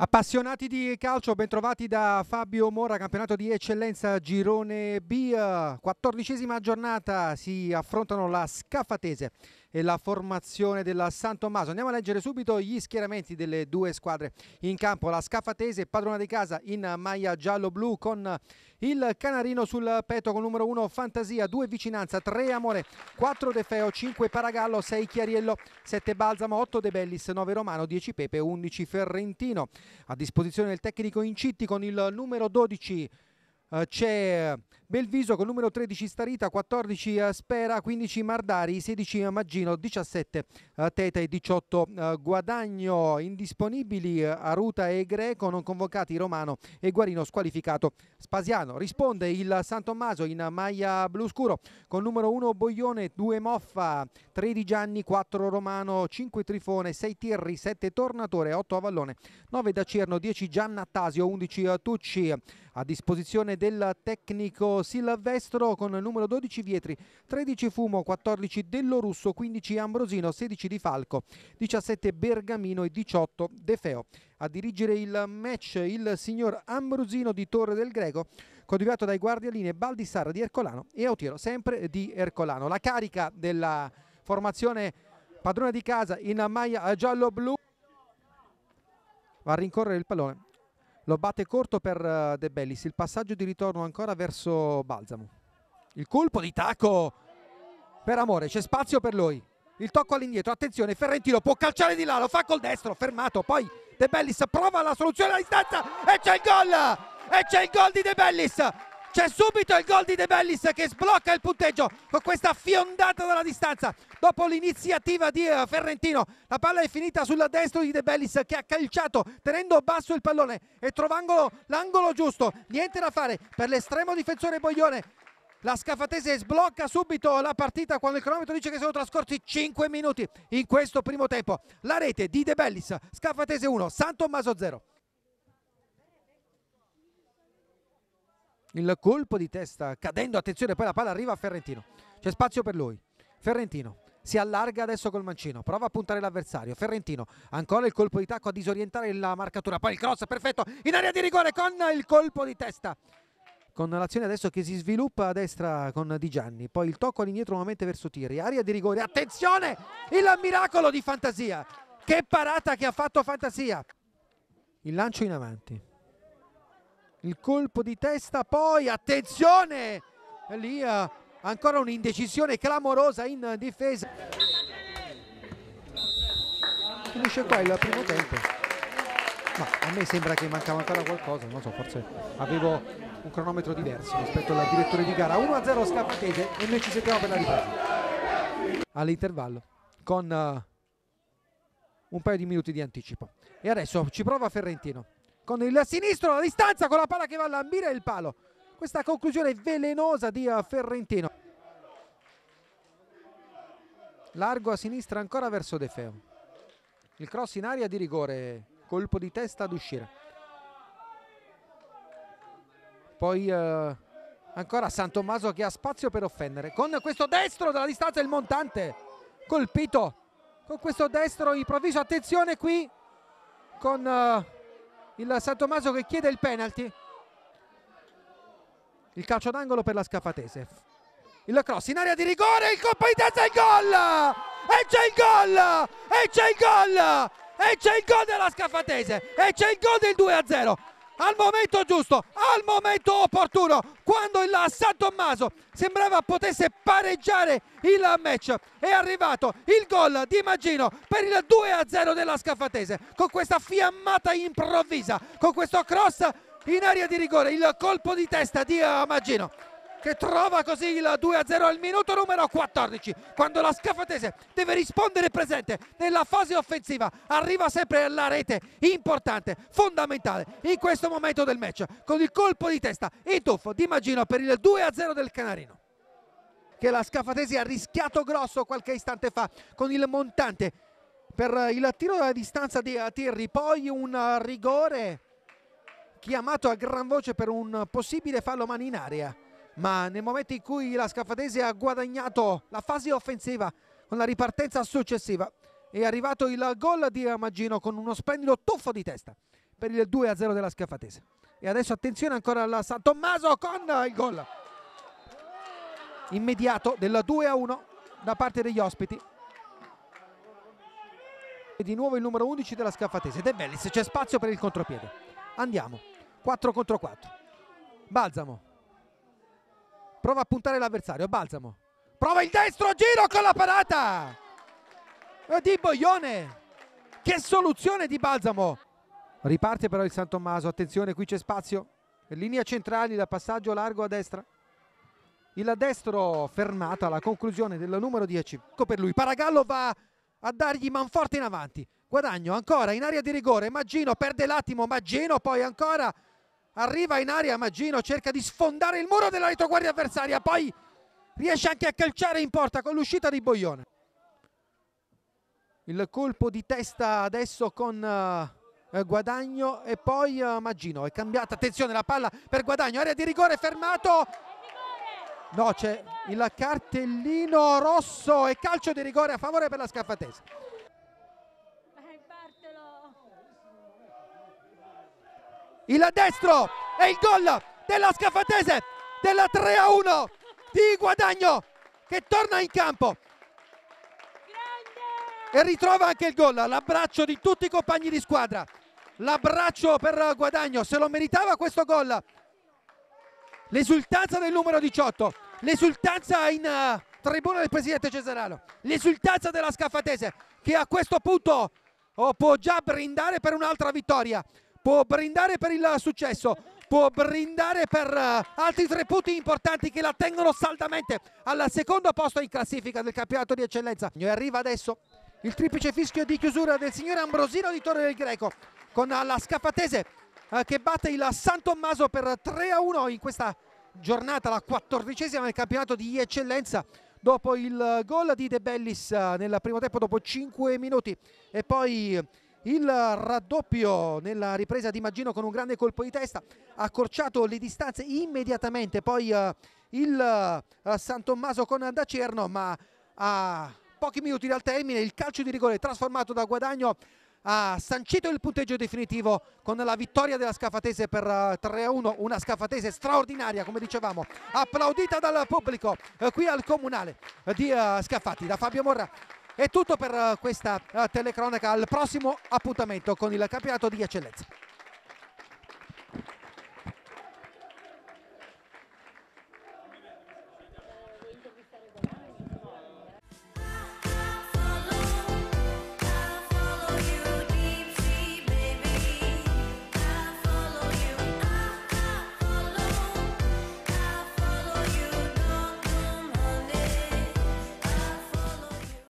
Appassionati di calcio, bentrovati da Fabio Mora, campionato di eccellenza Girone B, eh, quattordicesima giornata, si affrontano la Scaffatese e la formazione della San Tommaso. Andiamo a leggere subito gli schieramenti delle due squadre in campo. La Scafatese, padrona di casa in maglia giallo-blu con il Canarino sul petto con numero 1 Fantasia, 2 Vicinanza, 3 Amore, 4 De Feo, 5 Paragallo, 6 Chiariello, 7 Balsamo, 8 De Bellis, 9 Romano, 10 Pepe, 11 Ferrentino. A disposizione del tecnico Incitti con il numero 12 eh, c'è Belviso con numero 13 Starita, 14 eh, Spera, 15 Mardari, 16 eh, Maggino, 17 Teta e 18 Guadagno. Indisponibili Aruta e Greco, non convocati Romano e Guarino squalificato. Spasiano risponde il San Tommaso in maglia blu scuro con numero 1 Boglione, 2 Moffa, 13 Gianni, 4 Romano, 5 Trifone, 6 Tirri, 7 Tornatore, 8 Avallone, 9 Dacerno, 10 Giannattasio, 11 Tucci. A disposizione del tecnico Silvestro con il numero 12 Vietri, 13 Fumo, 14 Dello Russo, 15 Ambrosino, 16 Di Falco, 17 Bergamino e 18 De Feo. A dirigere il match il signor Ambrosino di Torre del Greco, coadiuvato dai guardialine Baldissara di Ercolano e Autiero sempre di Ercolano. La carica della formazione padrona di casa in maglia giallo-blu va a rincorrere il pallone lo batte corto per eh, De Bellis, il passaggio di ritorno ancora verso Balsamo. Il colpo di tacco per Amore, c'è spazio per lui. Il tocco all'indietro, attenzione, Ferrentino può calciare di là, lo fa col destro, fermato, poi De Bellis prova la soluzione alla distanza e c'è il gol! E c'è il gol di De Bellis! C'è subito il gol di De Bellis che sblocca il punteggio con questa fiondata dalla distanza. Dopo l'iniziativa di eh, Ferrentino, la palla è finita sulla destra di De Bellis che ha calciato tenendo basso il pallone e trovando l'angolo giusto. Niente da fare per l'estremo difensore Boglione. La scafatese sblocca subito la partita quando il cronometro dice che sono trascorsi 5 minuti in questo primo tempo. La rete di De Bellis, scafatese 1, San Tommaso 0. il colpo di testa cadendo, attenzione poi la palla arriva a Ferrentino, c'è spazio per lui, Ferrentino si allarga adesso col mancino, prova a puntare l'avversario, Ferrentino ancora il colpo di tacco a disorientare la marcatura, poi il cross perfetto in area di rigore con il colpo di testa con l'azione adesso che si sviluppa a destra con Di Gianni, poi il tocco all'indietro nuovamente verso Tiri, area di rigore, attenzione il miracolo di Fantasia che parata che ha fatto Fantasia il lancio in avanti il colpo di testa poi attenzione lì eh, ancora un'indecisione clamorosa in difesa finisce qua il primo tempo ma a me sembra che mancava ancora qualcosa non so forse avevo un cronometro diverso rispetto al direttore di gara 1-0 Scappatese e noi ci sentiamo per la ripresa all'intervallo con uh, un paio di minuti di anticipo e adesso ci prova Ferrentino con il sinistro la distanza con la palla che va a lambire il palo questa conclusione velenosa di Ferrentino largo a sinistra ancora verso De Feo il cross in aria di rigore colpo di testa ad uscire poi eh, ancora San Tommaso che ha spazio per offendere con questo destro dalla distanza il Montante colpito con questo destro improvviso attenzione qui con eh, il San Tommaso che chiede il penalty il calcio d'angolo per la Scafatese il cross in area di rigore il colpo di testa il gol e c'è il gol e c'è il gol e c'è il gol della Scafatese e c'è il gol del 2 a 0 al momento giusto, al momento opportuno, quando il San Tommaso sembrava potesse pareggiare il match, è arrivato il gol di Magino per il 2-0 della Scaffatese, con questa fiammata improvvisa, con questo cross in area di rigore, il colpo di testa di eh, Magino che trova così il 2-0 al minuto numero 14 quando la Scafatese deve rispondere presente nella fase offensiva arriva sempre alla rete importante fondamentale in questo momento del match con il colpo di testa e tuffo di Magino per il 2-0 del Canarino che la Scafatese ha rischiato grosso qualche istante fa con il montante per il tiro dalla distanza di Atirri poi un rigore chiamato a gran voce per un possibile fallo mani in aria ma nel momento in cui la Scafatese ha guadagnato la fase offensiva con la ripartenza successiva è arrivato il gol di Amagino con uno splendido tuffo di testa per il 2-0 della Scafatese e adesso attenzione ancora al San Tommaso con il gol immediato della 2-1 da parte degli ospiti e di nuovo il numero 11 della Scafatese De Bellis c'è spazio per il contropiede andiamo 4 contro 4 Balsamo prova a puntare l'avversario, Balsamo, prova il destro, giro con la parata di Boglione, che soluzione di Balsamo, riparte però il San Tommaso, attenzione qui c'è spazio, linea centrale da passaggio largo a destra, il destro fermato alla conclusione del numero 10, ecco per lui, Paragallo va a dargli manforte in avanti, guadagno ancora in area di rigore, Maggino perde l'attimo, Maggino poi ancora arriva in aria Maggino, cerca di sfondare il muro della retroguardia avversaria, poi riesce anche a calciare in porta con l'uscita di Boglione Il colpo di testa adesso con eh, Guadagno e poi eh, Maggino, è cambiata, attenzione la palla per Guadagno, area di rigore fermato. No, c'è il cartellino rosso e calcio di rigore a favore per la Scaffatese. il destro e il gol della Scafatese della 3 a 1 di Guadagno che torna in campo Grande! e ritrova anche il gol l'abbraccio di tutti i compagni di squadra l'abbraccio per Guadagno se lo meritava questo gol l'esultanza del numero 18 l'esultanza in uh, tribuna del presidente Cesarano l'esultanza della Scafatese che a questo punto oh, può già brindare per un'altra vittoria può brindare per il successo, può brindare per eh, altri tre punti importanti che la tengono saldamente al secondo posto in classifica del campionato di eccellenza. E arriva adesso il triplice fischio di chiusura del signore Ambrosino di Torre del Greco con la Scafatese eh, che batte il San Tommaso per 3 a 1 in questa giornata, la quattordicesima del campionato di eccellenza dopo il gol di De Bellis eh, nel primo tempo dopo 5 minuti e poi il raddoppio nella ripresa di Maggino con un grande colpo di testa accorciato le distanze immediatamente poi uh, il uh, San Tommaso con Dacerno ma a pochi minuti dal termine il calcio di rigore trasformato da guadagno ha sancito il punteggio definitivo con la vittoria della Scafatese per 3-1, eh, una Scafatese straordinaria come dicevamo, applaudita dal pubblico qui al comunale di eh, Scafati, da Fabio Morra è tutto per eh, questa eh, telecronaca, al prossimo appuntamento con il campionato di eccellenza.